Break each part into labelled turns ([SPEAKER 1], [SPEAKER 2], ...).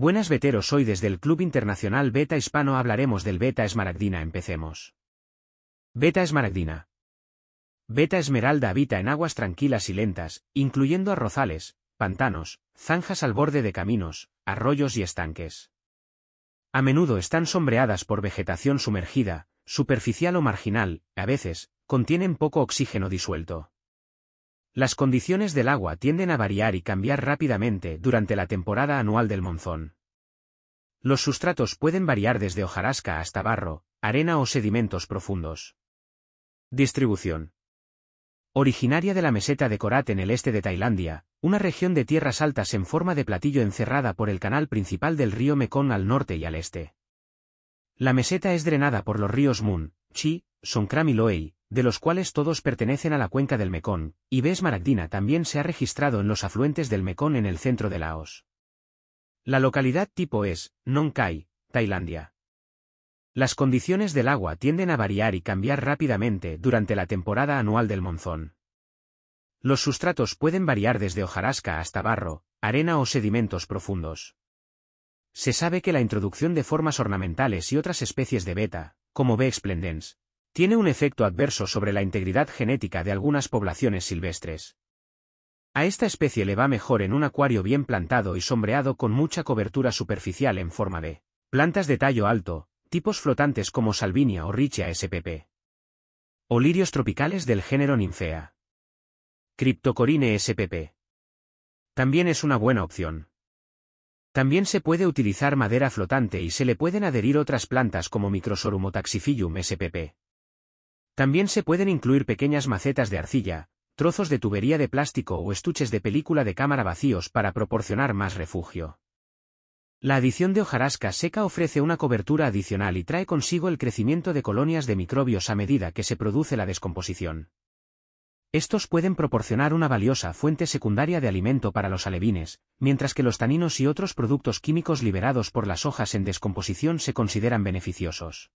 [SPEAKER 1] Buenas veteros hoy desde el Club Internacional Beta Hispano hablaremos del Beta Esmaragdina empecemos. Beta Esmaragdina. Beta Esmeralda habita en aguas tranquilas y lentas, incluyendo arrozales, pantanos, zanjas al borde de caminos, arroyos y estanques. A menudo están sombreadas por vegetación sumergida, superficial o marginal, a veces, contienen poco oxígeno disuelto. Las condiciones del agua tienden a variar y cambiar rápidamente durante la temporada anual del monzón. Los sustratos pueden variar desde hojarasca hasta barro, arena o sedimentos profundos. Distribución. Originaria de la meseta de Korat en el este de Tailandia, una región de tierras altas en forma de platillo encerrada por el canal principal del río Mekong al norte y al este. La meseta es drenada por los ríos Mun, Chi, Songkram y Loei, de los cuales todos pertenecen a la cuenca del Mekong, y B. Maragdina también se ha registrado en los afluentes del Mekong en el centro de Laos. La localidad tipo es, Nong Khai, Tailandia. Las condiciones del agua tienden a variar y cambiar rápidamente durante la temporada anual del monzón. Los sustratos pueden variar desde hojarasca hasta barro, arena o sedimentos profundos. Se sabe que la introducción de formas ornamentales y otras especies de beta, como B tiene un efecto adverso sobre la integridad genética de algunas poblaciones silvestres. A esta especie le va mejor en un acuario bien plantado y sombreado con mucha cobertura superficial en forma de plantas de tallo alto, tipos flotantes como Salvinia o Richia spp. O lirios tropicales del género Ninfea. Cryptocorine spp. También es una buena opción. También se puede utilizar madera flotante y se le pueden adherir otras plantas como Microsorum Taxifilium spp. También se pueden incluir pequeñas macetas de arcilla, trozos de tubería de plástico o estuches de película de cámara vacíos para proporcionar más refugio. La adición de hojarasca seca ofrece una cobertura adicional y trae consigo el crecimiento de colonias de microbios a medida que se produce la descomposición. Estos pueden proporcionar una valiosa fuente secundaria de alimento para los alevines, mientras que los taninos y otros productos químicos liberados por las hojas en descomposición se consideran beneficiosos.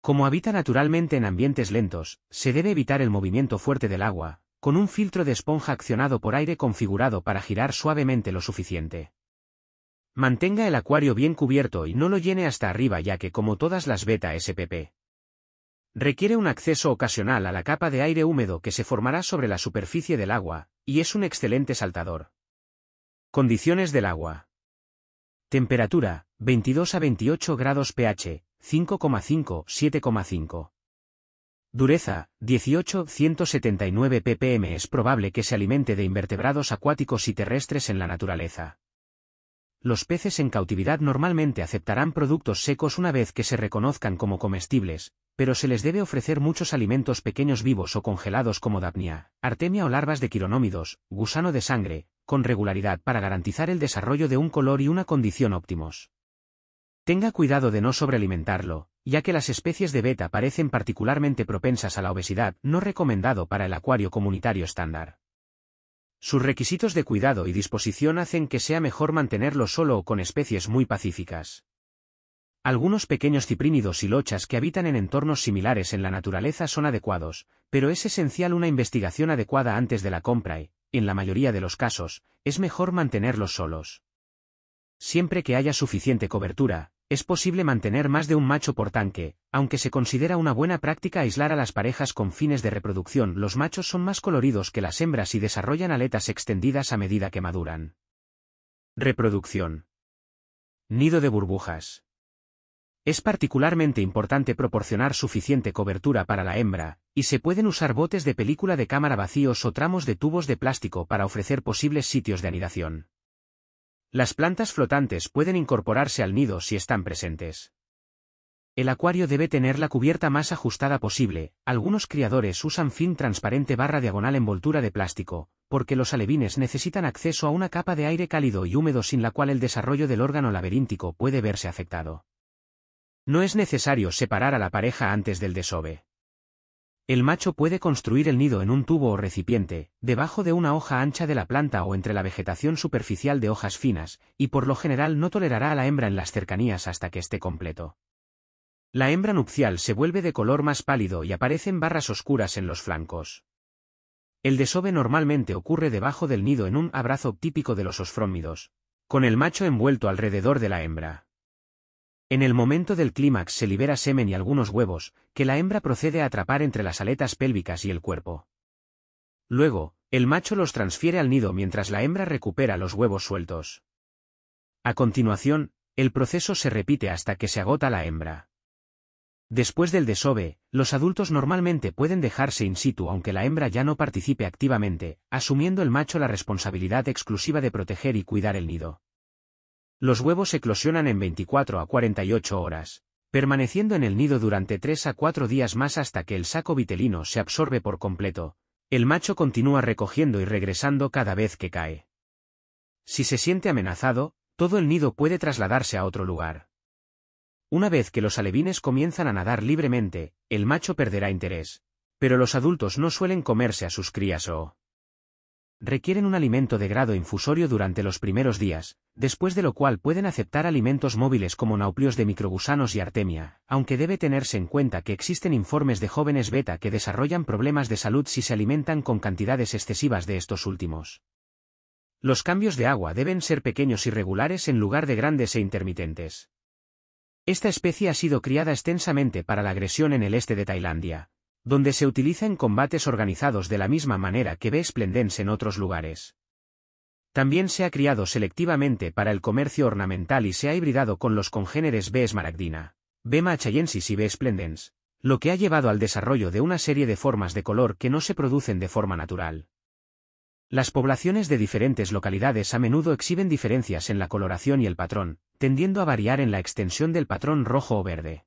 [SPEAKER 1] Como habita naturalmente en ambientes lentos, se debe evitar el movimiento fuerte del agua, con un filtro de esponja accionado por aire configurado para girar suavemente lo suficiente. Mantenga el acuario bien cubierto y no lo llene hasta arriba ya que como todas las beta SPP, requiere un acceso ocasional a la capa de aire húmedo que se formará sobre la superficie del agua, y es un excelente saltador. Condiciones del agua. Temperatura, 22 a 28 grados pH, 5,5, 7,5. Dureza, 18, 179 ppm. Es probable que se alimente de invertebrados acuáticos y terrestres en la naturaleza. Los peces en cautividad normalmente aceptarán productos secos una vez que se reconozcan como comestibles, pero se les debe ofrecer muchos alimentos pequeños vivos o congelados como dapnia, artemia o larvas de quironómidos, gusano de sangre, con regularidad para garantizar el desarrollo de un color y una condición óptimos. Tenga cuidado de no sobrealimentarlo, ya que las especies de beta parecen particularmente propensas a la obesidad, no recomendado para el acuario comunitario estándar. Sus requisitos de cuidado y disposición hacen que sea mejor mantenerlo solo o con especies muy pacíficas. Algunos pequeños ciprínidos y lochas que habitan en entornos similares en la naturaleza son adecuados, pero es esencial una investigación adecuada antes de la compra y, en la mayoría de los casos, es mejor mantenerlos solos. Siempre que haya suficiente cobertura, es posible mantener más de un macho por tanque, aunque se considera una buena práctica aislar a las parejas con fines de reproducción. Los machos son más coloridos que las hembras y desarrollan aletas extendidas a medida que maduran. Reproducción. Nido de burbujas. Es particularmente importante proporcionar suficiente cobertura para la hembra, y se pueden usar botes de película de cámara vacíos o tramos de tubos de plástico para ofrecer posibles sitios de anidación. Las plantas flotantes pueden incorporarse al nido si están presentes. El acuario debe tener la cubierta más ajustada posible, algunos criadores usan fin transparente barra diagonal envoltura de plástico, porque los alevines necesitan acceso a una capa de aire cálido y húmedo sin la cual el desarrollo del órgano laberíntico puede verse afectado. No es necesario separar a la pareja antes del desove. El macho puede construir el nido en un tubo o recipiente, debajo de una hoja ancha de la planta o entre la vegetación superficial de hojas finas, y por lo general no tolerará a la hembra en las cercanías hasta que esté completo. La hembra nupcial se vuelve de color más pálido y aparecen barras oscuras en los flancos. El desove normalmente ocurre debajo del nido en un abrazo típico de los osfrómidos, con el macho envuelto alrededor de la hembra. En el momento del clímax se libera semen y algunos huevos, que la hembra procede a atrapar entre las aletas pélvicas y el cuerpo. Luego, el macho los transfiere al nido mientras la hembra recupera los huevos sueltos. A continuación, el proceso se repite hasta que se agota la hembra. Después del desove, los adultos normalmente pueden dejarse in situ aunque la hembra ya no participe activamente, asumiendo el macho la responsabilidad exclusiva de proteger y cuidar el nido. Los huevos eclosionan en 24 a 48 horas, permaneciendo en el nido durante 3 a 4 días más hasta que el saco vitelino se absorbe por completo. El macho continúa recogiendo y regresando cada vez que cae. Si se siente amenazado, todo el nido puede trasladarse a otro lugar. Una vez que los alevines comienzan a nadar libremente, el macho perderá interés, pero los adultos no suelen comerse a sus crías o Requieren un alimento de grado infusorio durante los primeros días, después de lo cual pueden aceptar alimentos móviles como nauplios de microgusanos y artemia, aunque debe tenerse en cuenta que existen informes de jóvenes beta que desarrollan problemas de salud si se alimentan con cantidades excesivas de estos últimos. Los cambios de agua deben ser pequeños y regulares en lugar de grandes e intermitentes. Esta especie ha sido criada extensamente para la agresión en el este de Tailandia, donde se utiliza en combates organizados de la misma manera que B. Splendens en otros lugares. También se ha criado selectivamente para el comercio ornamental y se ha hibridado con los congéneres B. esmaragdina, B. machayensis y B. splendens, lo que ha llevado al desarrollo de una serie de formas de color que no se producen de forma natural. Las poblaciones de diferentes localidades a menudo exhiben diferencias en la coloración y el patrón, tendiendo a variar en la extensión del patrón rojo o verde.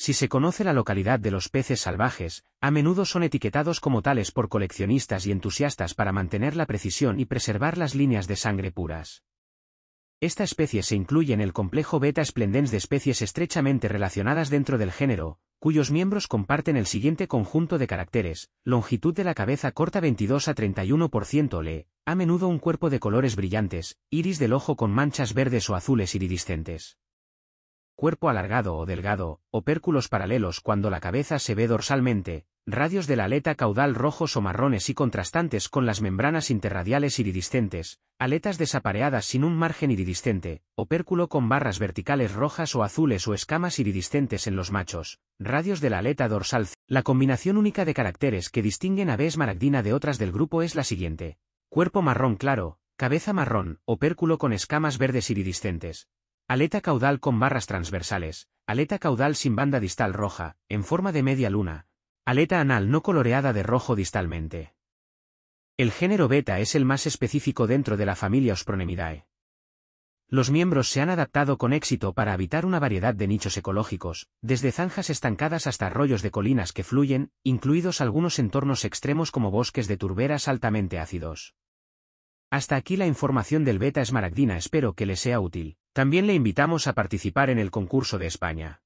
[SPEAKER 1] Si se conoce la localidad de los peces salvajes, a menudo son etiquetados como tales por coleccionistas y entusiastas para mantener la precisión y preservar las líneas de sangre puras. Esta especie se incluye en el complejo Beta Splendens de especies estrechamente relacionadas dentro del género, cuyos miembros comparten el siguiente conjunto de caracteres, longitud de la cabeza corta 22 a 31% le, a menudo un cuerpo de colores brillantes, iris del ojo con manchas verdes o azules iridiscentes cuerpo alargado o delgado, opérculos paralelos cuando la cabeza se ve dorsalmente, radios de la aleta caudal rojos o marrones y contrastantes con las membranas interradiales iridiscentes, aletas desapareadas sin un margen iridiscente, opérculo con barras verticales rojas o azules o escamas iridiscentes en los machos, radios de la aleta dorsal. La combinación única de caracteres que distinguen a B. de otras del grupo es la siguiente. Cuerpo marrón claro, cabeza marrón, opérculo con escamas verdes iridiscentes, Aleta caudal con barras transversales, aleta caudal sin banda distal roja, en forma de media luna, aleta anal no coloreada de rojo distalmente. El género beta es el más específico dentro de la familia Ospronemidae. Los miembros se han adaptado con éxito para habitar una variedad de nichos ecológicos, desde zanjas estancadas hasta arroyos de colinas que fluyen, incluidos algunos entornos extremos como bosques de turberas altamente ácidos. Hasta aquí la información del Beta Esmaragdina espero que le sea útil. También le invitamos a participar en el concurso de España.